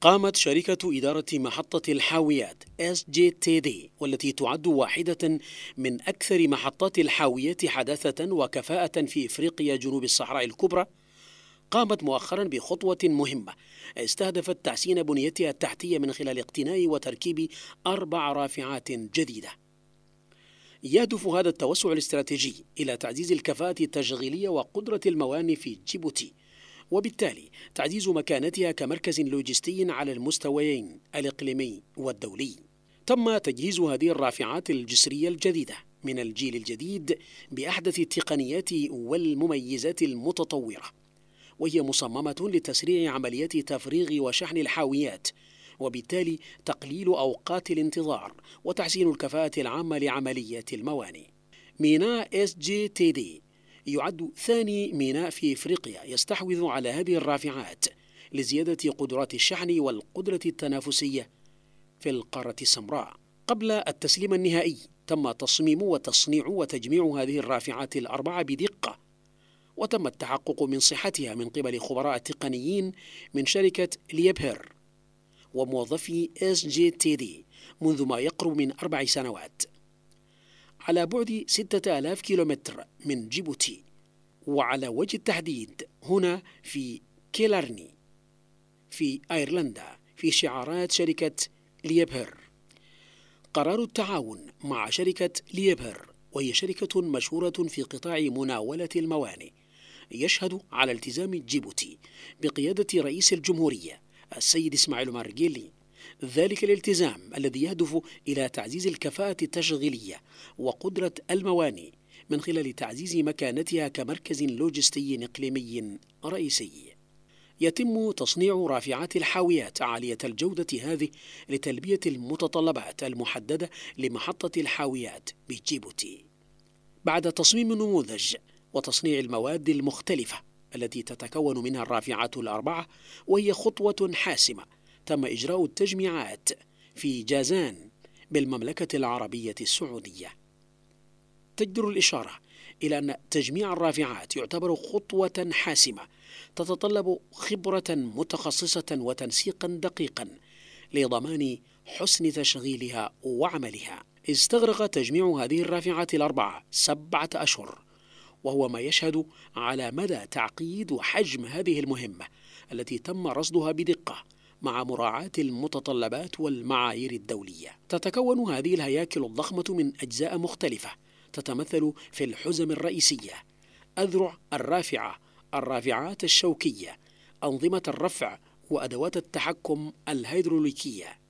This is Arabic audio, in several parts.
قامت شركة إدارة محطة الحاويات SJTD والتي تعد واحدة من أكثر محطات الحاويات حداثة وكفاءة في إفريقيا جنوب الصحراء الكبرى قامت مؤخرا بخطوة مهمة استهدفت تحسين بنيتها التحتية من خلال اقتناء وتركيب أربع رافعات جديدة يهدف هذا التوسع الاستراتيجي إلى تعزيز الكفاءة التشغيلية وقدرة الموانئ في جيبوتي وبالتالي تعزيز مكانتها كمركز لوجستي على المستويين الإقليمي والدولي تم تجهيز هذه الرافعات الجسرية الجديدة من الجيل الجديد بأحدث التقنيات والمميزات المتطورة وهي مصممة لتسريع عمليات تفريغ وشحن الحاويات وبالتالي تقليل أوقات الانتظار وتحسين الكفاءة العامة لعمليات الموانئ ميناء اس جي تي دي يعد ثاني ميناء في إفريقيا يستحوذ على هذه الرافعات لزيادة قدرات الشحن والقدرة التنافسية في القارة السمراء قبل التسليم النهائي تم تصميم وتصنيع وتجميع هذه الرافعات الأربعة بدقة وتم التحقق من صحتها من قبل خبراء تقنيين من شركة ليبهر وموظفي اس جي تي دي منذ ما يقرب من أربع سنوات على بعد 6000 كيلومتر من جيبوتي وعلى وجه التحديد هنا في كيلارني في أيرلندا في شعارات شركة ليبهر قرار التعاون مع شركة ليبهر وهي شركة مشهورة في قطاع مناولة الموانئ يشهد على التزام جيبوتي بقيادة رئيس الجمهورية السيد إسماعيل مارجيلي ذلك الالتزام الذي يهدف إلى تعزيز الكفاءة التشغيلية وقدرة الموانئ من خلال تعزيز مكانتها كمركز لوجستي إقليمي رئيسي. يتم تصنيع رافعات الحاويات عالية الجودة هذه لتلبية المتطلبات المحددة لمحطة الحاويات بجيبوتي. بعد تصميم النموذج وتصنيع المواد المختلفة التي تتكون منها الرافعات الأربعة وهي خطوة حاسمة تم إجراء التجميعات في جازان بالمملكة العربية السعودية تجدر الإشارة إلى أن تجميع الرافعات يعتبر خطوة حاسمة تتطلب خبرة متخصصة وتنسيقا دقيقا لضمان حسن تشغيلها وعملها استغرق تجميع هذه الرافعات الأربعة سبعة أشهر وهو ما يشهد على مدى تعقيد وحجم هذه المهمة التي تم رصدها بدقة مع مراعاة المتطلبات والمعايير الدولية. تتكون هذه الهياكل الضخمة من أجزاء مختلفة تتمثل في الحزم الرئيسية: أذرع الرافعة، الرافعات الشوكية، أنظمة الرفع وأدوات التحكم الهيدروليكية.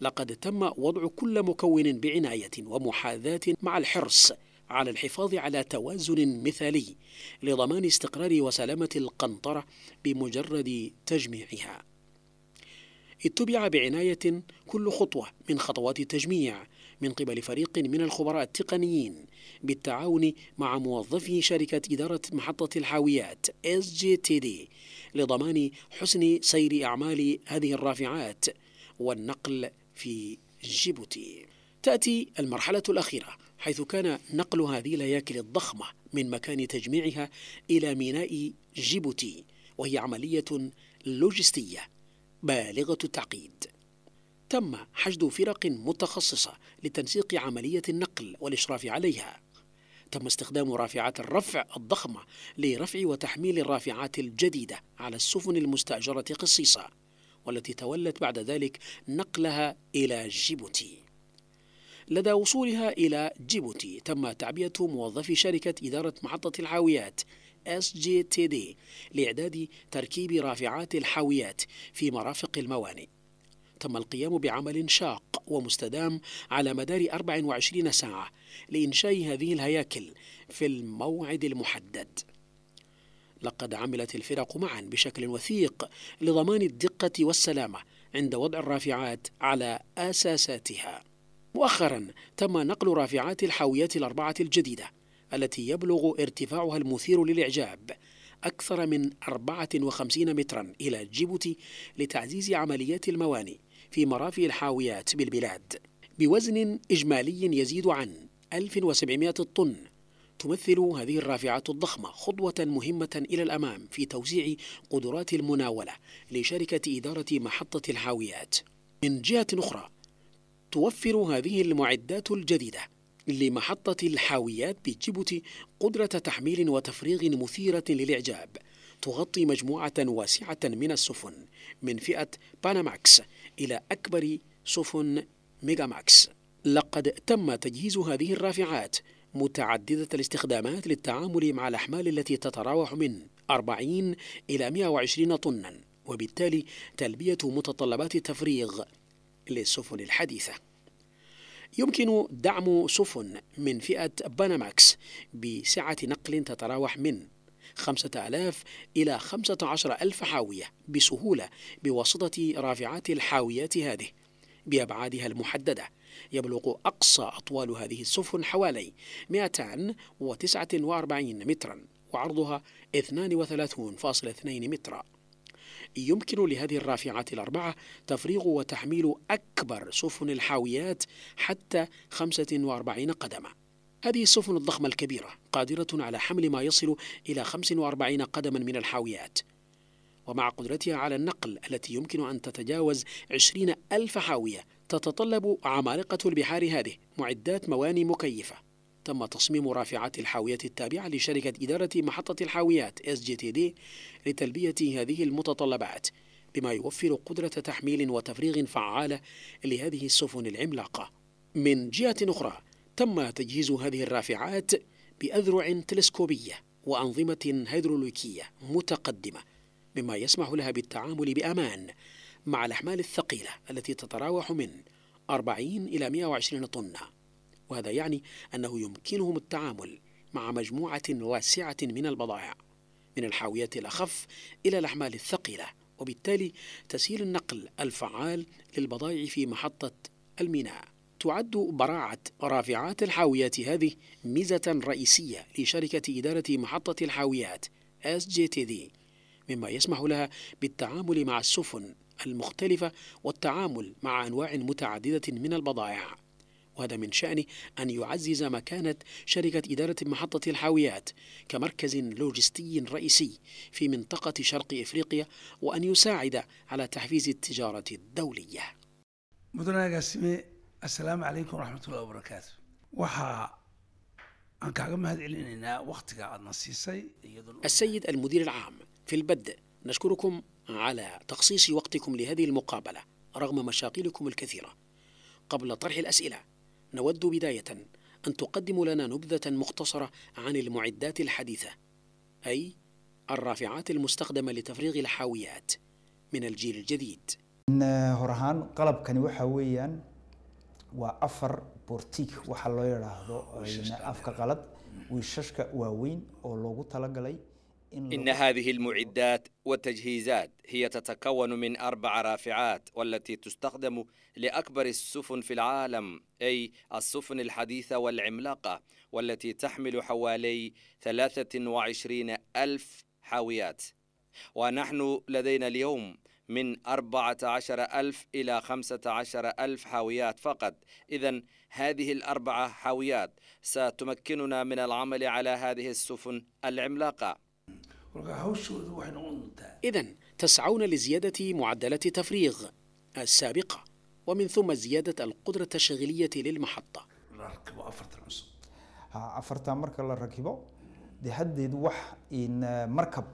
لقد تم وضع كل مكون بعناية ومحاذاة مع الحرص على الحفاظ على توازن مثالي لضمان استقرار وسلامة القنطرة بمجرد تجميعها اتبع بعناية كل خطوة من خطوات التجميع من قبل فريق من الخبراء التقنيين بالتعاون مع موظفي شركة إدارة محطة الحاويات SGTD لضمان حسن سير أعمال هذه الرافعات والنقل في جيبوتي تأتي المرحلة الأخيرة حيث كان نقل هذه الهياكل الضخمة من مكان تجميعها إلى ميناء جيبوتي وهي عملية لوجستية بالغة التعقيد تم حشد فرق متخصصة لتنسيق عملية النقل والإشراف عليها تم استخدام رافعات الرفع الضخمة لرفع وتحميل الرافعات الجديدة على السفن المستأجرة قصيصة والتي تولت بعد ذلك نقلها إلى جيبوتي لدى وصولها إلى جيبوتي تم تعبية موظفي شركة إدارة محطة العاويات اس جي تي دي لإعداد تركيب رافعات الحاويات في مرافق الموانئ تم القيام بعمل شاق ومستدام على مدار 24 ساعة لإنشاء هذه الهياكل في الموعد المحدد لقد عملت الفرق معا بشكل وثيق لضمان الدقة والسلامة عند وضع الرافعات على أساساتها مؤخرا تم نقل رافعات الحاويات الأربعة الجديدة التي يبلغ ارتفاعها المثير للإعجاب أكثر من 54 مترا إلى جيبوتي لتعزيز عمليات الموانئ في مرافئ الحاويات بالبلاد بوزن إجمالي يزيد عن 1700 طن تمثل هذه الرافعات الضخمة خطوة مهمة إلى الأمام في توسيع قدرات المناولة لشركة إدارة محطة الحاويات من جهة أخرى توفر هذه المعدات الجديدة لمحطة الحاويات بجيبوتي قدرة تحميل وتفريغ مثيرة للإعجاب تغطي مجموعة واسعة من السفن من فئة باناماكس إلى أكبر سفن ميغاماكس لقد تم تجهيز هذه الرافعات متعددة الاستخدامات للتعامل مع الأحمال التي تتراوح من 40 إلى 120 طنًا وبالتالي تلبية متطلبات التفريغ للسفن الحديثة يمكن دعم سفن من فئة باناماكس بسعة نقل تتراوح من 5000 إلى 15000 حاوية بسهولة بواسطة رافعات الحاويات هذه بأبعادها المحددة يبلغ أقصى أطوال هذه السفن حوالي 249 مترا وعرضها 32.2 مترا يمكن لهذه الرافعات الأربعة تفريغ وتحميل أكبر سفن الحاويات حتى 45 قدماً هذه السفن الضخمة الكبيرة قادرة على حمل ما يصل إلى 45 قدما من الحاويات ومع قدرتها على النقل التي يمكن أن تتجاوز 20 ألف حاوية تتطلب عمالقة البحار هذه معدات مواني مكيفة تم تصميم رافعات الحاويات التابعة لشركة إدارة محطة الحاويات SGTD لتلبية هذه المتطلبات بما يوفر قدرة تحميل وتفريغ فعالة لهذه السفن العملاقة من جهة أخرى تم تجهيز هذه الرافعات بأذرع تلسكوبية وأنظمة هيدروليكية متقدمة مما يسمح لها بالتعامل بأمان مع الأحمال الثقيلة التي تتراوح من 40 إلى 120 طنًا وهذا يعني أنه يمكنهم التعامل مع مجموعة واسعة من البضائع من الحاويات الأخف إلى الأحمال الثقيلة وبالتالي تسهيل النقل الفعال للبضائع في محطة الميناء تعد براعة رافعات الحاويات هذه ميزة رئيسية لشركة إدارة محطة الحاويات SJTD مما يسمح لها بالتعامل مع السفن المختلفة والتعامل مع أنواع متعددة من البضائع وهذا من شأنه أن يعزز مكانة شركة إدارة محطة الحاويات كمركز لوجستي رئيسي في منطقة شرق إفريقيا وأن يساعد على تحفيز التجارة الدولية مدرنا قاسمي السلام عليكم ورحمة الله وبركاته وحا أن كعمهد وقتك السيد المدير العام في البدء نشكركم على تخصيص وقتكم لهذه المقابلة رغم مشاقلكم الكثيرة قبل طرح الأسئلة نود بداية أن تقدم لنا نبذة مختصرة عن المعدات الحديثة أي الرافعات المستخدمة لتفريغ الحاويات من الجيل الجديد إن هرهان قلب كان وحويا وأفر بورتيك وحلوير هذا أفك غلط ويششك واوين أو لوغو تلقلي إن هذه المعدات والتجهيزات هي تتكون من أربع رافعات والتي تستخدم لأكبر السفن في العالم أي السفن الحديثة والعملاقة والتي تحمل حوالي 23 ألف حاويات ونحن لدينا اليوم من 14 ألف إلى 15 ألف حاويات فقط إذا هذه الأربعة حاويات ستمكننا من العمل على هذه السفن العملاقة إذا تسعون لزيادة معدلات تفريغ السابقة ومن ثم زيادة القدرة التشغيلية للمحطة أفرت مركب دي حد وح إن مركب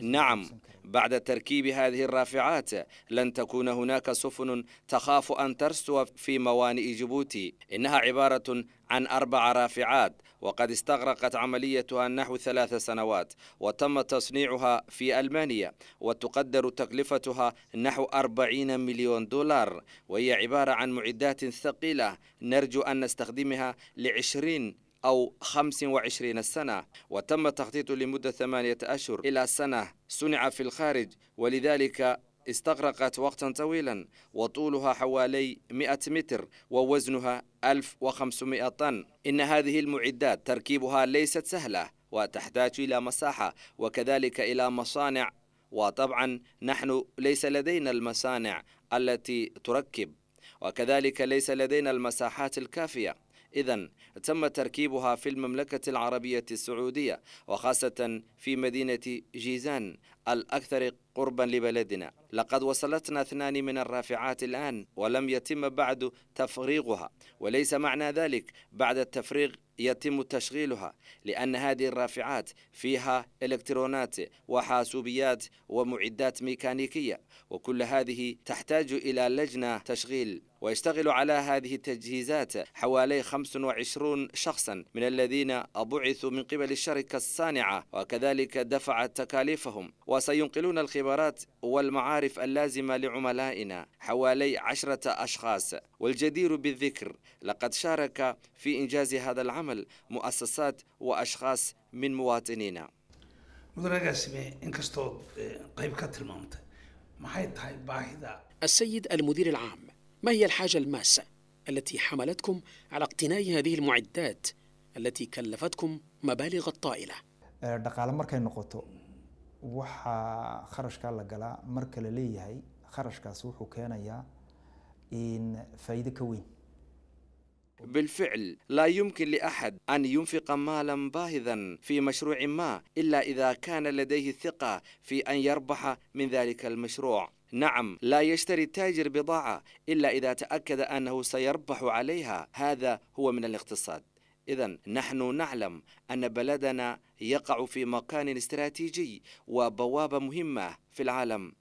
نعم بعد تركيب هذه الرافعات لن تكون هناك سفن تخاف أن ترسو في موانئ جيبوتي إنها عبارة عن أربع رافعات وقد استغرقت عمليتها نحو ثلاث سنوات وتم تصنيعها في ألمانيا وتقدر تكلفتها نحو 40 مليون دولار وهي عبارة عن معدات ثقيلة نرجو أن نستخدمها لعشرين أو 25 سنة وتم التخطيط لمدة ثمانية أشهر إلى سنة صنع في الخارج ولذلك استغرقت وقتا طويلا وطولها حوالي 100 متر ووزنها 1500 طن إن هذه المعدات تركيبها ليست سهلة وتحتاج إلى مساحة وكذلك إلى مصانع وطبعا نحن ليس لدينا المصانع التي تركب وكذلك ليس لدينا المساحات الكافية إذا تم تركيبها في المملكة العربية السعودية وخاصة في مدينة جيزان الأكثر قربا لبلدنا لقد وصلتنا اثنان من الرافعات الآن ولم يتم بعد تفريغها وليس معنى ذلك بعد التفريغ يتم تشغيلها لأن هذه الرافعات فيها إلكترونات وحاسوبيات ومعدات ميكانيكية وكل هذه تحتاج إلى لجنة تشغيل ويشتغل على هذه التجهيزات حوالي 25 شخصا من الذين بعثوا من قبل الشركة الصانعة وكذلك دفعت تكاليفهم وسينقلون الخبرات والمعارف اللازمة لعملائنا حوالي عشرة أشخاص والجدير بالذكر لقد شارك في إنجاز هذا العمل العمل مؤسسات وأشخاص من مواطنينا السيد المدير العام ما هي الحاجة الماسة التي حملتكم على اقتناء هذه المعدات التي كلفتكم مبالغ الطائلة dhaqaale markay noqoto waxaa kharashkaa la galaa marka la leeyahay kharashkaas wuxuu keenayaa in faa'iido بالفعل لا يمكن لأحد أن ينفق مالا باهظا في مشروع ما إلا إذا كان لديه الثقة في أن يربح من ذلك المشروع نعم لا يشتري التاجر بضاعة إلا إذا تأكد أنه سيربح عليها هذا هو من الاقتصاد إذا نحن نعلم أن بلدنا يقع في مكان استراتيجي وبوابة مهمة في العالم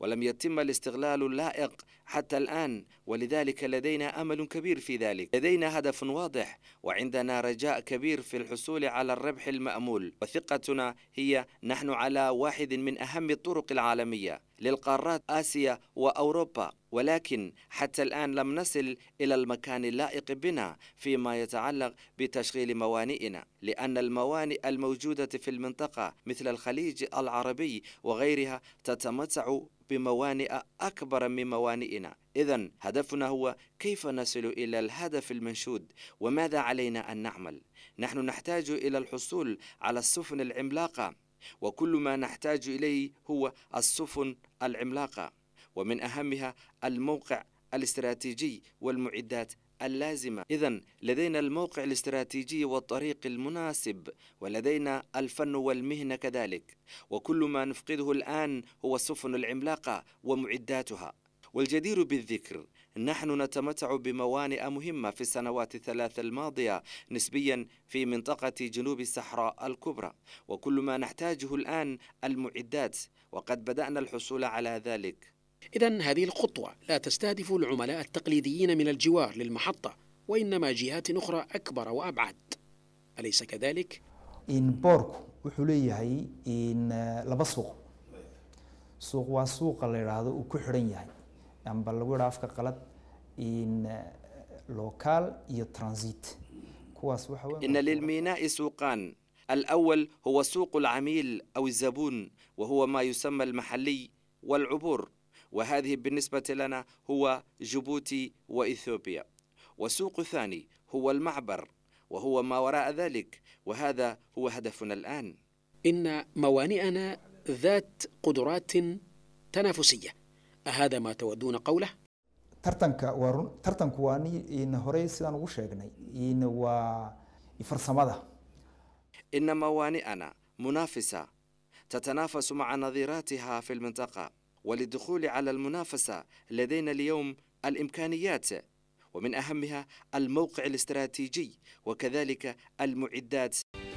ولم يتم الاستغلال اللائق حتى الآن ولذلك لدينا أمل كبير في ذلك لدينا هدف واضح وعندنا رجاء كبير في الحصول على الربح المأمول وثقتنا هي نحن على واحد من أهم الطرق العالمية للقارات آسيا وأوروبا ولكن حتى الآن لم نصل إلى المكان اللائق بنا فيما يتعلق بتشغيل موانئنا لأن الموانئ الموجودة في المنطقة مثل الخليج العربي وغيرها تتمتع بموانئ أكبر من موانئنا إذا هدفنا هو كيف نصل إلى الهدف المنشود وماذا علينا أن نعمل نحن نحتاج إلى الحصول على السفن العملاقة وكل ما نحتاج إليه هو السفن العملاقة ومن أهمها الموقع الاستراتيجي والمعدات اللازمة إذا لدينا الموقع الاستراتيجي والطريق المناسب ولدينا الفن والمهنة كذلك وكل ما نفقده الآن هو السفن العملاقة ومعداتها والجدير بالذكر نحن نتمتع بموانئ مهمة في السنوات الثلاث الماضية نسبيا في منطقة جنوب الصحراء الكبرى وكل ما نحتاجه الآن المعدات وقد بدأنا الحصول على ذلك إذا هذه الخطوة لا تستهدف العملاء التقليديين من الجوار للمحطة وإنما جهات أخرى أكبر وأبعد أليس كذلك؟ إن بورك وحليه إن لبسوق سوق وسوق اللي راضي وكحرين يعني amba lagu dhaaf ka qalad in local iyo transit kuwaas waxa الأول هو سوق العميل أو الزبون وهو ما يسمى المحلي والعبور وهذه بالنسبة لنا هو جيبوتي وإثيوبيا وسوق ثاني هو المعبر وهو ما وراء ذلك وهذا هو هدفنا الآن إن موانئنا ذات قدرات تنافسيه أهذا ما تودون قوله؟ ترتنك ورن ترتنك واني إن هري horey sidaan إن sheegnay ina waa farsamada إن موانئنا منافسة تتنافس مع نظيراتها في المنطقة وللدخول على المنافسة لدينا اليوم الإمكانيات ومن أهمها الموقع الاستراتيجي وكذلك المعدات